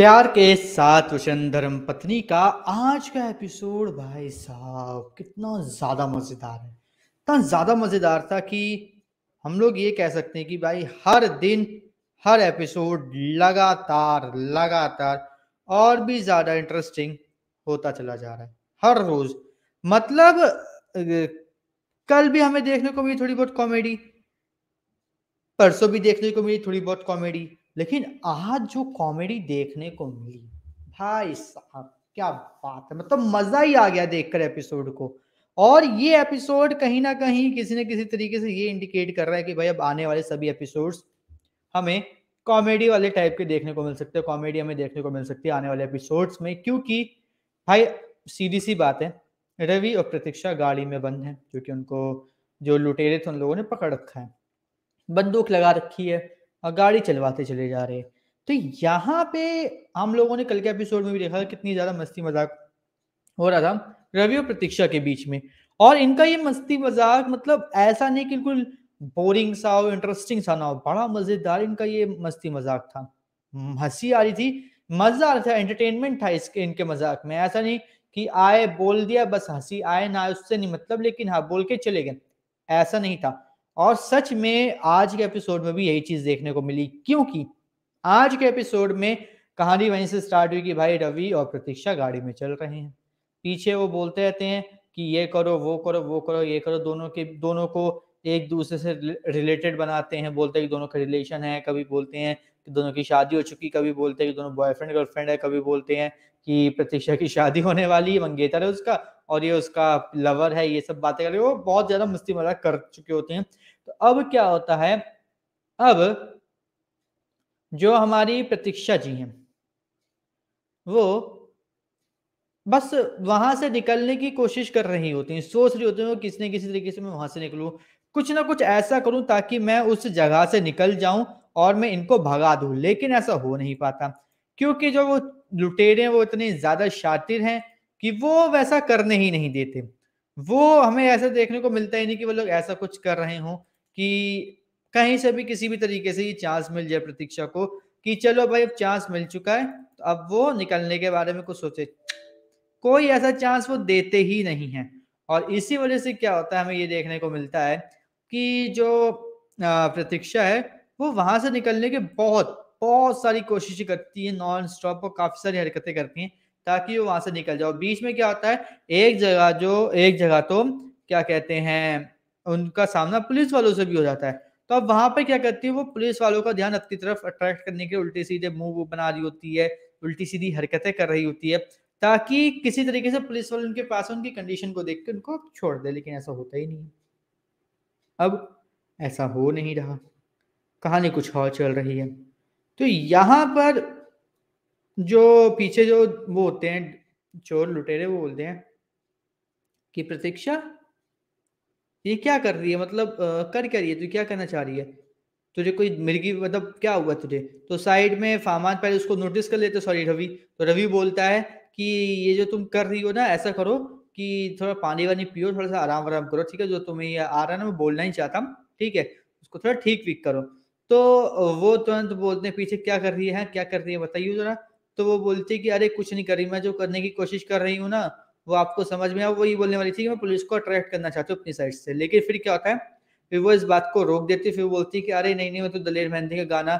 प्यार के साथ वचन धर्म पत्नी का आज का एपिसोड भाई साहब कितना ज़्यादा मज़ेदार है इतना ज़्यादा मज़ेदार था कि हम लोग ये कह सकते हैं कि भाई हर दिन हर एपिसोड लगातार लगातार और भी ज़्यादा इंटरेस्टिंग होता चला जा रहा है हर रोज़ मतलब कल भी हमें देखने को मिली थोड़ी बहुत कॉमेडी परसों भी देखने को मिली थोड़ी बहुत कॉमेडी लेकिन आज जो कॉमेडी देखने को मिली भाई साहब क्या बात है मतलब मजा ही आ गया देखकर एपिसोड को और ये एपिसोड कहीं ना कहीं किसी न किसी तरीके से ये इंडिकेट कर रहा है कि भाई अब आने वाले सभी एपिसोड्स हमें कॉमेडी वाले टाइप के देखने को मिल सकते हैं कॉमेडी हमें देखने को मिल सकती है आने वाले एपिसोड्स में क्योंकि भाई सीधी सी बात है रवि और प्रतीक्षा गाड़ी में बंद है क्योंकि उनको जो लुटेरे थे उन लोगों ने पकड़ रखा है बंदूक लगा रखी है गाड़ी चलवाते चले जा रहे तो यहाँ पे हम लोगों ने कल के एपिसोड में भी देखा कितनी ज्यादा मस्ती मजाक हो रहा था रवि और प्रतीक्षा के बीच में और इनका ये मस्ती मजाक मतलब ऐसा नहीं कि बिल्कुल बोरिंग सा हो इंटरेस्टिंग सा ना हो बड़ा मजेदार इनका ये मस्ती मजाक था हंसी आ रही थी मजा आ रहा था एंटरटेनमेंट था इसके इनके मजाक में ऐसा नहीं कि आए बोल दिया बस हंसी आए ना आए उससे नहीं मतलब लेकिन हाँ बोल के चले गए ऐसा नहीं था और सच में आज के एपिसोड में भी यही चीज देखने को मिली क्योंकि आज के एपिसोड में कहानी वहीं से स्टार्ट हुई कि भाई रवि और प्रतीक्षा गाड़ी में चल रहे हैं पीछे वो बोलते रहते हैं कि ये करो वो करो वो करो ये करो दोनों के दोनों को एक दूसरे से रिलेटेड बनाते हैं बोलते हैं कि दोनों का रिलेशन है कभी बोलते हैं कि दोनों की शादी हो चुकी कभी बोलते हैं कि दोनों बॉयफ्रेंड गर्लफ्रेंड है कभी बोलते हैं कि प्रतीक्षा की शादी होने वाली है मंगेतर है उसका और ये उसका लवर है ये सब बातें कर रहे वो बहुत ज्यादा मस्ती मजाक कर चुके होते हैं तो अब क्या होता है अब जो हमारी प्रतीक्षा जी हैं वो बस वहां से निकलने की कोशिश कर रही होती हैं सोच रही होती हैं किसी न किसी तरीके से मैं वहां से निकलूं कुछ ना कुछ ऐसा करूं ताकि मैं उस जगह से निकल जाऊं और मैं इनको भगा दूं लेकिन ऐसा हो नहीं पाता क्योंकि जो वो लुटेरे हैं वो इतने ज्यादा शातिर हैं कि वो वैसा करने ही नहीं देते वो हमें ऐसा देखने को मिलता ही नहीं कि वो लोग ऐसा कुछ कर रहे हों कि कहीं से भी किसी भी तरीके से ये चांस मिल जाए प्रतीक्षा को कि चलो भाई अब चांस मिल चुका है तो अब वो निकलने के बारे में कुछ सोचे कोई ऐसा चांस वो देते ही नहीं है और इसी वजह से क्या होता है हमें ये देखने को मिलता है कि जो प्रतीक्षा है वो वहां से निकलने के बहुत बहुत सारी कोशिशें करती है नॉन स्टॉप और काफी सारी हरकतें करती हैं ताकि वो वहां से निकल जाओ बीच में क्या होता है एक जगह जो एक जगह तो क्या कहते हैं उनका सामना पुलिस वालों से भी हो जाता है तो अब वहां पर क्या करती है वो पुलिस वालों का ध्यान अपनी तरफ अट्रैक्ट करने के उल्टे सीधे मुंह वो बना रही होती है उल्टी सीधी हरकतें कर रही होती है ताकि किसी तरीके से पुलिस वाले उनके पास उनकी कंडीशन को देख के उनको छोड़ दे लेकिन ऐसा होता ही नहीं अब ऐसा हो नहीं रहा कहानी कुछ और चल रही है तो यहां पर जो पीछे जो वो होते हैं चोर लुटेरे वो बोलते हैं कि प्रतीक्षा ये क्या कर रही है मतलब आ, कर क्या रही है तू क्या करना चाह रही है तुझे कोई मिर्गी मतलब क्या हुआ तुझे तो साइड में फामान पहले उसको नोटिस कर लेते सॉरी रवि तो रवि बोलता है कि ये जो तुम कर रही हो ना ऐसा करो कि थोड़ा पानी वानी पियो थोड़ा सा आराम वराम करो ठीक है जो तुम्हें ये आ रहा ना मैं बोलना ही चाहता हूँ ठीक है उसको थोड़ा ठीक वीक करो तो वो तुरंत बोलते हैं पीछे क्या कर रही है क्या कर रही है बताइए जरा तो वो बोलती कि अरे कुछ नहीं कर रही मैं जो करने की कोशिश कर रही हूँ ना वो आपको समझ में आओ वो ये बोलने वाली थी कि मैं पुलिस को अट्रैक्ट करना चाहती हूँ अपनी साइड से लेकिन फिर क्या होता है फिर वो इस बात को रोक देती फिर बोलती कि अरे नहीं नहीं मैं तो दलेर मेहंदी का गाना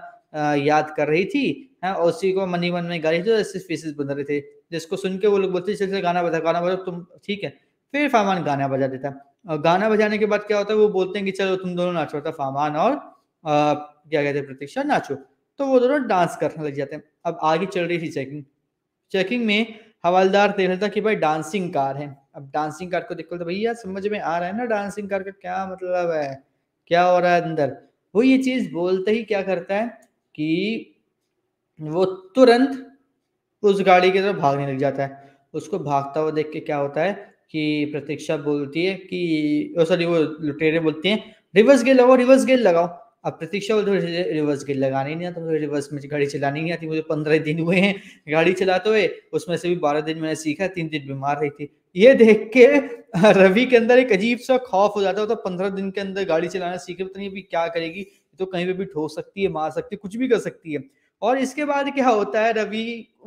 याद कर रही थी है और उसी को मनी मन में गा रही थी ऐसे फीसिस बन रहे थे जिसको सुन के वो लोग बोलते चल गाना बजा गाना बजा तुम ठीक है फिर फामान गाना बजा देता और गाना बजाने के बाद क्या होता है वो बोलते हैं कि चलो तुम दोनों नाचो था तो फामान और आ, क्या कहते हैं प्रतीक्षा नाचो तो वो दोनों डांस करने लग जाते हैं अब आगे चल रही थी चेकिंग चेकिंग में हवालदार देख रहा था कि भाई डांसिंग कार है अब डांसिंग कार को देखो तो भैया समझ में आ रहा है ना डांसिंग कार का क्या मतलब है क्या हो रहा है अंदर वो ये चीज बोलते ही क्या करता है कि वो तुरंत उस गाड़ी की तरफ भागने लग जाता है उसको भागता हुआ देख के क्या होता है कि प्रतीक्षा बोलती है कि सॉरी वो लुटेरे बोलती है रिवर्स गेयर लगाओ रिवर्स गेयर लगाओ अब प्रतीक्षा बोल रिवर्स गेट लगानी नहीं आता मुझे रिवर्स में गाड़ी चलानी नहीं आती मुझे पंद्रह दिन हुए हैं गाड़ी चलाते हुए उसमें से भी बारह दिन मैंने सीखा तीन दिन बीमार रही थी ये देख के रवि के अंदर एक अजीब सा खौफ हो जाता है तो पंद्रह दिन के अंदर गाड़ी चलाना सीखे पता नहीं अभी क्या करेगी तो कहीं पर भी ठो सकती है मार सकती है कुछ भी कर सकती है और इसके बाद क्या होता है रवि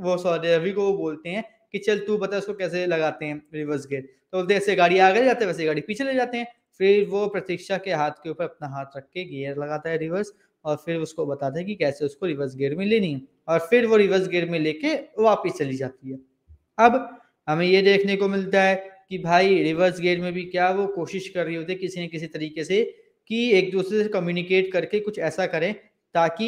वो सॉरी रवि को वो बोलते हैं कि चल तू बता उसको कैसे लगाते हैं रिवर्स गेट तो जैसे गाड़ी आगे जाते हैं वैसे गाड़ी पीछे ले जाते हैं फिर वो प्रतीक्षा के हाथ के ऊपर अपना हाथ रख के गियर लगाता है रिवर्स और फिर उसको बताता है कि कैसे उसको रिवर्स गियर में लेनी है और फिर वो रिवर्स गियर में लेके वापिस चली जाती है अब हमें ये देखने को मिलता है कि भाई रिवर्स गियर में भी क्या वो कोशिश कर रही होती है किसी न किसी तरीके से कि एक दूसरे से कम्युनिकेट करके कुछ ऐसा करें ताकि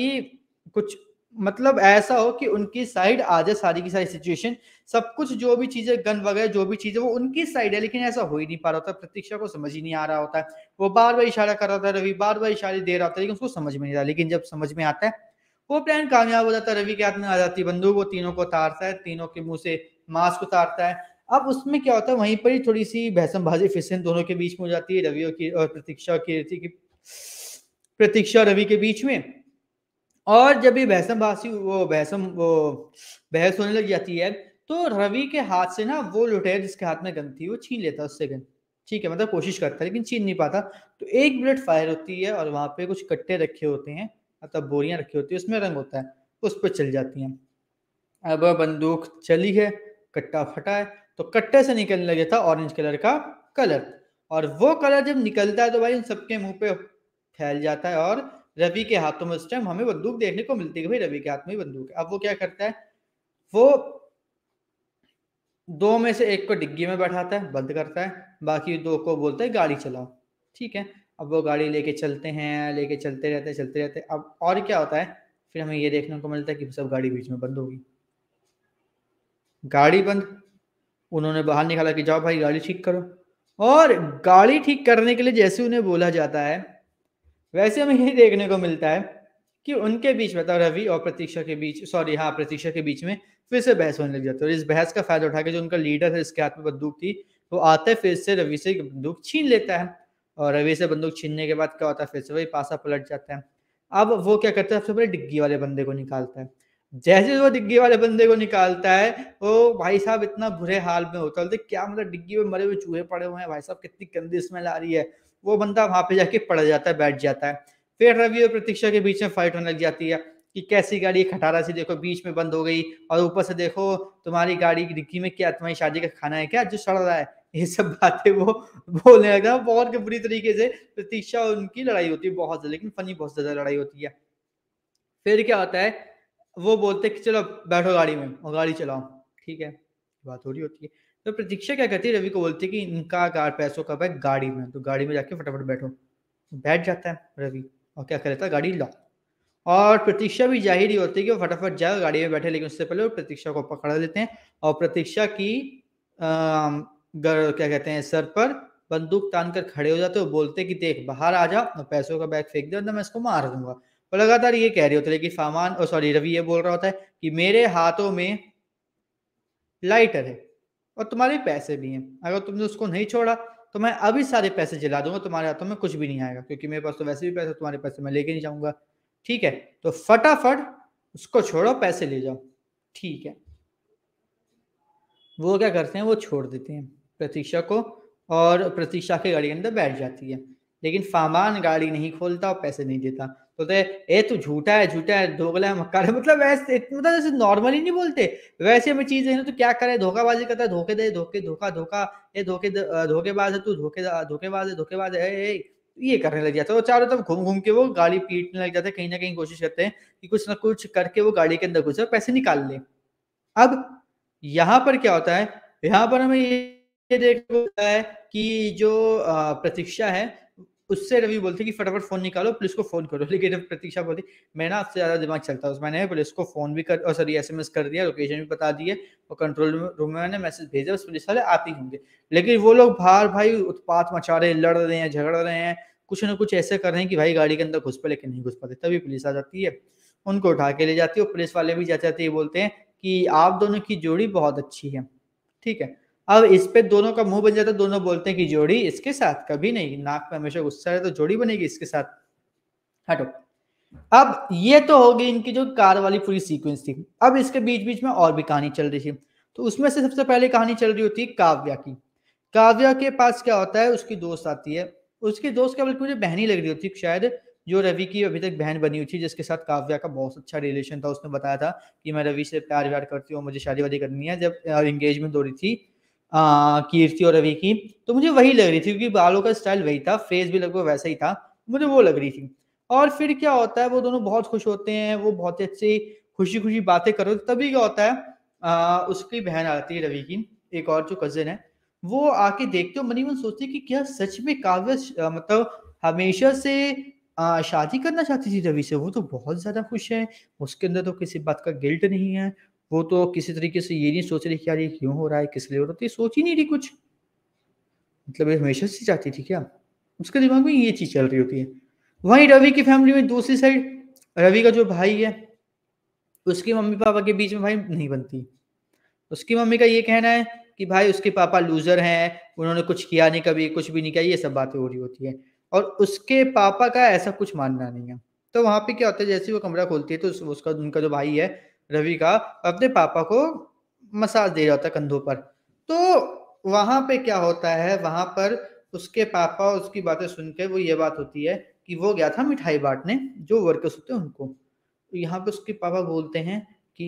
कुछ मतलब ऐसा हो कि उनकी साइड आ जाए सारी की सारी सिचुएशन सब कुछ जो भी चीजें गन वगैरह जो भी चीजें वो उनकी साइड है लेकिन ऐसा हो ही नहीं पा रहा होता प्रतीक्षा को समझ ही नहीं आ रहा होता है वो बार बार इशारा कर रहा था रवि बार बार इशारे दे रहा था लेकिन उसको समझ में नहीं रहा लेकिन जब समझ में आता है वो प्लान कामयाब हो जाता है रवि के हाथ में आ जाती है बंदूक वो तीनों को उतारता है तीनों के मुंह से मास्क उतारता है अब उसमें क्या होता है वहीं पर ही थोड़ी सी भाजी फिसन दोनों के बीच में हो जाती है रवि की और प्रतीक्षा की प्रतीक्षा रवि के बीच में और जब ये भाषी वो भैसम वो बहस होने लग जाती है तो रवि के हाथ से ना वो लुटेर जिसके हाथ में गन थी वो छीन लेता उससे गन ठीक है मतलब कोशिश करता है लेकिन छीन नहीं पाता तो एक बुलेट फायर होती है और वहां पे कुछ कट्टे रखे होते हैं मतलब बोरियां रखी होती है उसमें रंग होता है उस पर चल जाती हैं अब बंदूक चली है कट्टा फटा है तो कट्टे से निकलने लगे था ऑरेंज कलर का कलर और वो कलर जब निकलता है तो भाई उन सबके मुंह पे फैल जाता है और रवि के हाथों में उस टाइम हमें बंदूक देखने को मिलती है भाई रवि के हाथ में बंदूक है अब वो क्या करता है वो दो में से एक को डिग्गी में बैठाता है बंद करता है बाकी दो को बोलता है गाड़ी चलाओ ठीक है अब वो गाड़ी लेके चलते हैं लेके चलते रहते हैं चलते रहते हैं अब और क्या होता है फिर हमें ये देखने को मिलता है कि सब गाड़ी बीच में बंद होगी गाड़ी बंद उन्होंने बाहर निकाला कि जाओ भाई गाड़ी ठीक करो और गाड़ी ठीक करने के लिए जैसे उन्हें बोला जाता है वैसे हमें ये देखने को मिलता है कि उनके बीच मतलब रवि और प्रतीक्षा के बीच सॉरी हाँ प्रतीक्षा के बीच में फिर से बहस होने लग जाती है और इस बहस का फायदा उठा के जो उनका लीडर है इसके हाथ में बंदूक थी वो आते फिर से रवि से बंदूक छीन लेता है और रवि से बंदूक छीनने के बाद क्या होता है फिर से वही पासा पलट जाता है अब वो क्या करता है सबसे पहले डिग्गी वाले बंदे को निकालता है जैसे वो डिग्गी वाले बंदे को निकालता है वो भाई साहब इतना बुरे हाल में होता है क्या मतलब डिग्गी में मरे हुए चूहे पड़े हुए हैं भाई साहब कितनी गंदी स्मेल आ रही है वो बंदा वहां पे जाके पड़ जाता है बैठ जाता है फिर रवि और प्रतीक्षा के बीच में फाइट होने लग जाती है कि कैसी गाड़ी खटारा से देखो बीच में बंद हो गई और ऊपर से देखो तुम्हारी गाड़ी डिक्की में क्या तुम्हारी शादी का खाना है क्या जो सड़ रहा है ये सब बातें वो बोलने लगता है बहुत बुरी तरीके से प्रतीक्षा और उनकी लड़ाई होती है बहुत ज्यादा लेकिन फनी बहुत ज्यादा लड़ाई होती है फिर क्या होता है वो बोलते कि चलो बैठो गाड़ी में और गाड़ी चलाओ ठीक है बात हो रही होती है तो प्रतीक्षा क्या करती है रवि को बोलती है कि इनका कार पैसों का बैग गाड़ी में तो गाड़ी में जाके फटाफट बैठो बैठ जाता है रवि और क्या कर लेता है गाड़ी लॉक और प्रतीक्षा भी जाहिर ही होती है कि वो फटाफट जाए गाड़ी में बैठे लेकिन उससे पहले वो प्रतीक्षा को पकड़ा लेते हैं और प्रतीक्षा की अः क्या कहते हैं सर पर बंदूक तान कर खड़े हो जाते हैं बोलते कि देख बाहर आ जा और पैसों का बैग फेंक दे मैं इसको मार दूंगा और लगातार ये कह रही होती है कि सामान और सॉरी रवि ये बोल रहा होता है कि मेरे हाथों में लाइटर है और तुम्हारे पैसे भी हैं अगर तुमने उसको नहीं छोड़ा तो मैं अभी सारे पैसे जला दूंगा तुम्हारे हाथों में कुछ भी नहीं आएगा क्योंकि मेरे पास तो वैसे भी पैसे तुम्हारे पैसे मैं लेके नहीं जाऊंगा ठीक है तो फटाफट उसको छोड़ो पैसे ले जाओ ठीक है वो क्या करते हैं वो छोड़ देते हैं प्रतीक्षा को और प्रतीक्षा के गाड़ी के अंदर बैठ जाती है लेकिन फामान गाड़ी नहीं खोलता और पैसे नहीं देता बोलते ए तू झूठा है झूठा है धोखला है मक्का मतलब वैसे मतलब जैसे नॉर्मली नहीं बोलते वैसे हमें चीज है ना तो क्या करे धोखाबाजी करता है धोखे दे धोखे धोखा धोखा ए धोखे धोखेबाज है तू धोखे धोखेबाज है धोखेबाज है ये करने लग जाता है और चारों तरफ घूम घूम के वो गाड़ी पीटने लग जाते हैं कहीं ना कहीं कोशिश करते हैं कि कुछ ना कुछ करके वो गाड़ी के अंदर घुसे और पैसे निकाल ले अब यहाँ पर क्या होता है यहाँ पर हमें ये देखना है कि जो प्रतीक्षा है उससे रवि बोलते कि फटाफट फोन निकालो पुलिस को फोन करो लेकिन प्रतीक्षा बोलती मैं ना आपसे ज्यादा दिमाग चलता है मैंने पुलिस को फोन भी कर और सॉरी एसएमएस कर दिया लोकेशन भी बता दी है और कंट्रोल रूम में मैंने मैसेज भेजा बस पुलिस वाले आप ही होंगे लेकिन वो लोग बाहर भाई उत्पात मचा रहे लड़ रहे हैं झगड़ रहे हैं कुछ ना कुछ ऐसे कर रहे हैं कि भाई गाड़ी के अंदर घुस पे लेकिन नहीं घुस पाते तभी पुलिस आ जाती है उनको उठा के ले जाती है और पुलिस वाले भी जाते जाते ये बोलते हैं कि आप दोनों की जोड़ी बहुत अच्छी है ठीक है अब इस पे दोनों का मुंह बन जाता है दोनों बोलते हैं कि जोड़ी इसके साथ कभी नहीं नाक में हमेशा गुस्सा है तो जोड़ी बनेगी इसके साथ हटो अब ये तो होगी इनकी जो कार वाली पूरी सीक्वेंस थी अब इसके बीच बीच में और भी कहानी चल रही थी तो उसमें से सबसे पहले कहानी चल रही होती है काव्या की काव्या के पास क्या होता है उसकी दोस्त आती है उसकी दोस्त क्या बल्कि मुझे बहन ही लग रही होती शायद जो रवि की अभी तक बहन बनी हुई थी जिसके साथ काव्या का बहुत अच्छा रिलेशन था उसने बताया था कि मैं रवि से प्यार व्यार करती हूँ मुझे शादी वादी करनी है जब एंगेजमेंट हो रही थी कीर्ति और रवि की तो मुझे वही लग रही थी क्योंकि बालों का स्टाइल वही था फेस भी लगभग वैसा ही था मुझे वो लग रही थी और फिर क्या होता है वो दोनों बहुत खुश होते हैं वो बहुत ही अच्छी खुशी खुशी बातें करो तभी क्या होता है आ, उसकी बहन आती है रवि की एक और जो कजन है वो आके देखते हो मनीमन सोचती कि क्या सच में काव्य मतलब हमेशा से शादी करना चाहती थी रवि से वो तो बहुत ज्यादा खुश है उसके अंदर तो किसी बात का गिल्ट नहीं है वो तो किसी तरीके से ये नहीं सोच रही कि यार ये क्यों हो रहा है किस लिए हो रहा है तो सोच ही नहीं रही कुछ मतलब ये हमेशा से चाहती थी क्या उसके दिमाग में ये चीज़ चल रही होती है वहीं रवि की फैमिली में दूसरी साइड रवि का जो भाई है उसके मम्मी पापा के बीच में भाई नहीं बनती उसकी मम्मी का ये कहना है कि भाई उसके पापा लूजर हैं उन्होंने कुछ किया नहीं कभी कुछ भी नहीं किया ये सब बातें हो रही होती है और उसके पापा का ऐसा कुछ मानना नहीं है तो वहां पे क्या होता है जैसे वो कमरा खोलती है तो उसका उनका जो भाई है रवि का अपने पापा को मसाज दे रहा है कंधों पर तो वहां पे क्या होता है वहां पर उसके पापा उसकी बातें सुन के वो ये बात होती है कि वो गया था मिठाई बांटने जो वर्कर्स होते हैं उनको तो यहाँ पे उसके पापा बोलते हैं कि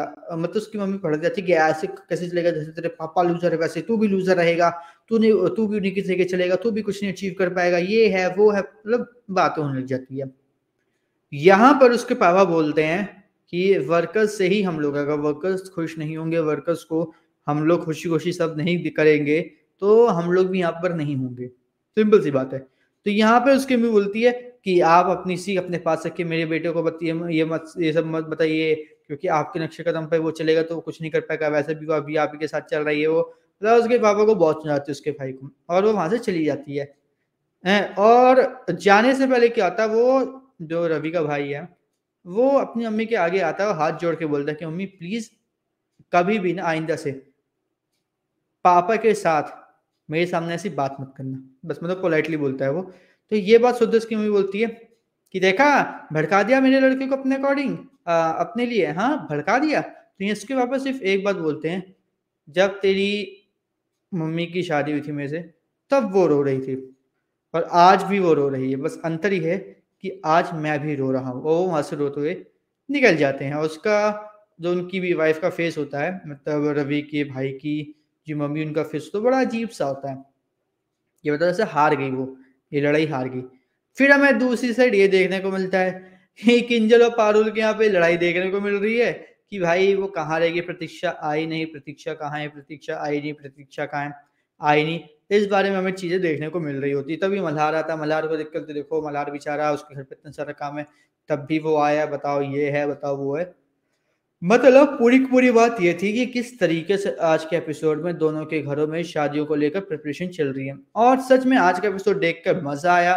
मतलब उसकी मम्मी पढ़ जाती है कि ऐसे कैसे चलेगा जैसे तेरे पापा लूजर है वैसे तू भी लूजर रहेगा तू नहीं तू भी नहीं किसी के चलेगा तू भी कुछ नहीं अचीव कर पाएगा ये है वो है मतलब बातें होने लग जाती है यहाँ पर उसके पापा बोलते हैं कि वर्कर्स से ही हम लोग अगर वर्कर्स खुश नहीं होंगे वर्कर्स को हम लोग खुशी खुशी सब नहीं करेंगे तो हम लोग भी यहाँ पर नहीं होंगे सिंपल सी बात है तो यहाँ पर उसकी मम्मी बोलती है कि आप अपनी सी अपने पास रखिए मेरे बेटे को बताइए ये मत ये सब मत बताइए क्योंकि आपके नक्शे कदम पर वो चलेगा तो वो कुछ नहीं कर पाएगा वैसे भी वो अभी आप के साथ चल रही है वो मतलब उसके पापा को बहुत सुनाती है उसके भाई को और वो वहाँ से चली जाती है और जाने से पहले क्या होता है वो जो रवि का भाई है वो अपनी अम्मी के आगे आता है हाथ जोड़ के बोलता है कि मम्मी प्लीज कभी भी ना आइंदा से पापा के साथ मेरे सामने ऐसी बात मत करना बस मतलब पोलाइटली बोलता है वो तो ये बात सुदस की मम्मी बोलती है कि देखा भड़का दिया मेरे लड़के को अपने अकॉर्डिंग अपने लिए हाँ भड़का दिया तो ये उसके पापा सिर्फ एक बात बोलते हैं जब तेरी मम्मी की शादी हुई थी मेरे से तब वो रो रही थी और आज भी वो रो रही है बस अंतर ही है कि आज मैं भी रो रहा हूँ वो वहाँ से रोते हुए निकल जाते हैं उसका जो उनकी भी वाइफ का फेस होता है मतलब रवि के भाई की जो मम्मी उनका फेस तो बड़ा अजीब सा होता है ये मतलब ऐसे हार गई वो ये लड़ाई हार गई फिर हमें दूसरी साइड ये देखने को मिलता है किंजल और पारुल के यहाँ पे लड़ाई देखने को मिल रही है कि भाई वो कहाँ रहेगी प्रतीक्षा आई नहीं प्रतीक्षा कहाँ है प्रतीक्षा आई नहीं प्रतीक्षा कहाँ है आई नहीं इस बारे में हमें चीज़ें देखने को मिल रही होती तभी मल्हार आता मल्हार को दिक्कत देखो मल्हार बेचारा उसके घर पे इतना सारा काम है तब भी वो आया बताओ ये है बताओ वो है मतलब पूरी पूरी बात ये थी कि किस तरीके से आज के एपिसोड में दोनों के घरों में शादियों को लेकर प्रिपरेशन चल रही है और सच में आज का एपिसोड देख कर मजा आया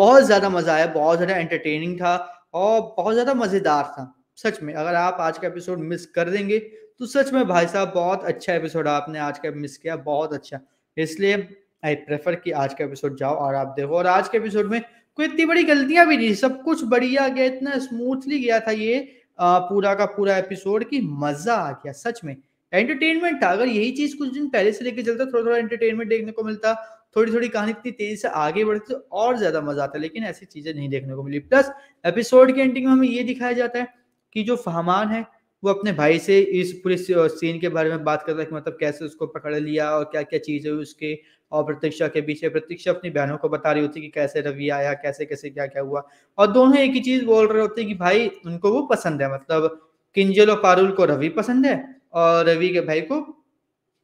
बहुत ज्यादा मजा आया बहुत ज्यादा एंटरटेनिंग था और बहुत ज्यादा मजेदार था सच में अगर आप आज का एपिसोड मिस कर देंगे तो सच में भाई साहब बहुत अच्छा एपिसोड आपने आज का मिस किया बहुत अच्छा इसलिए आई प्रेफर कि आज का एपिसोड जाओ और आप देखो और आज के एपिसोड में कोई इतनी बड़ी गलतियां भी नहीं सब कुछ बढ़िया गया इतना स्मूथली गया था ये पूरा का पूरा एपिसोड की मजा आ गया सच में एंटरटेनमेंट था अगर यही चीज कुछ दिन पहले से लेकर चलता थोड़ा थोड़ा एंटरटेनमेंट देखने को मिलता थोड़ी थोड़ी कहानी इतनी तेजी से आगे बढ़ती तो और ज्यादा मजा आता लेकिन ऐसी चीजें नहीं देखने को मिली प्लस एपिसोड के एंडिंग में हमें ये दिखाया जाता है कि जो फहमान है वो अपने भाई से इस पूरे सीन के बारे में बात कर रहा है कि मतलब कैसे उसको पकड़ लिया और क्या क्या चीज़ हुई उसके और प्रतीक्षा के पीछे प्रतीक्षा अपनी बहनों को बता रही होती है कि कैसे रवि आया कैसे कैसे क्या क्या हुआ और दोनों एक ही चीज़ बोल रहे होते हैं कि भाई उनको वो पसंद है मतलब किंजल और पारुल को रवि पसंद है और रवि के भाई को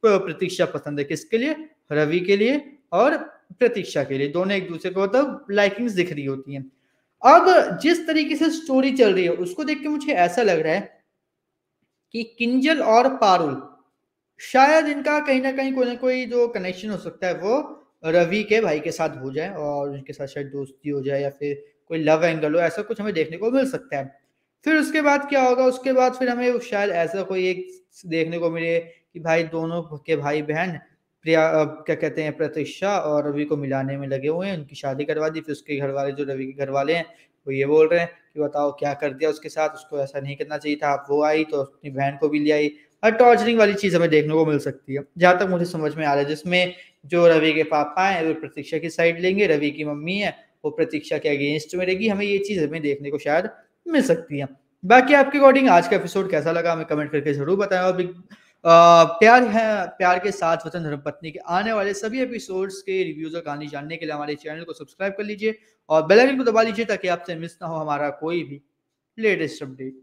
प्रतीक्षा पसंद है किसके लिए रवि के लिए और प्रतीक्षा के लिए दोनों एक दूसरे को मतलब लाइकिंग्स दिख रही होती हैं अब जिस तरीके से स्टोरी चल रही है उसको देख के मुझे ऐसा लग रहा है कि किंजल और पारुल शायद इनका कहीं ना कहीं कोई ना कोई जो कनेक्शन हो सकता है वो रवि के भाई के साथ हो जाए और उनके साथ शायद दोस्ती हो जाए या फिर कोई लव एंगल हो ऐसा कुछ हमें देखने को मिल सकता है फिर उसके बाद क्या होगा उसके बाद फिर हमें शायद ऐसा कोई एक देखने को मिले कि भाई दोनों के भाई बहन प्रिया क्या कहते हैं प्रतीक्षा और रवि को मिलाने में लगे हुए हैं उनकी शादी करवा दी फिर उसके घर वाले जो रवि के घर वाले हैं वो ये बोल रहे हैं कि बताओ क्या कर दिया उसके साथ उसको ऐसा नहीं करना चाहिए था आप वो आई तो अपनी बहन को भी ले आई और टॉर्चरिंग वाली चीज़ हमें देखने को मिल सकती है जहाँ तक मुझे समझ में आ रहा है जिसमें जो रवि के पापा हैं वो प्रतीक्षा की साइड लेंगे रवि की मम्मी है वो प्रतीक्षा के अगेंस्ट में रहेगी हमें ये चीज़ हमें देखने को शायद मिल सकती है बाकी आपके अकॉर्डिंग आज का एपिसोड कैसा लगा हमें कमेंट करके जरूर बताएं और प्यार है प्यार के साथ वतन धर्म पत्नी के आने वाले सभी एपिसोड्स के रिव्यूज और कहानी जानने के लिए हमारे चैनल को सब्सक्राइब कर लीजिए और बेल आइकन को दबा लीजिए ताकि आपसे मिस ना हो हमारा कोई भी लेटेस्ट अपडेट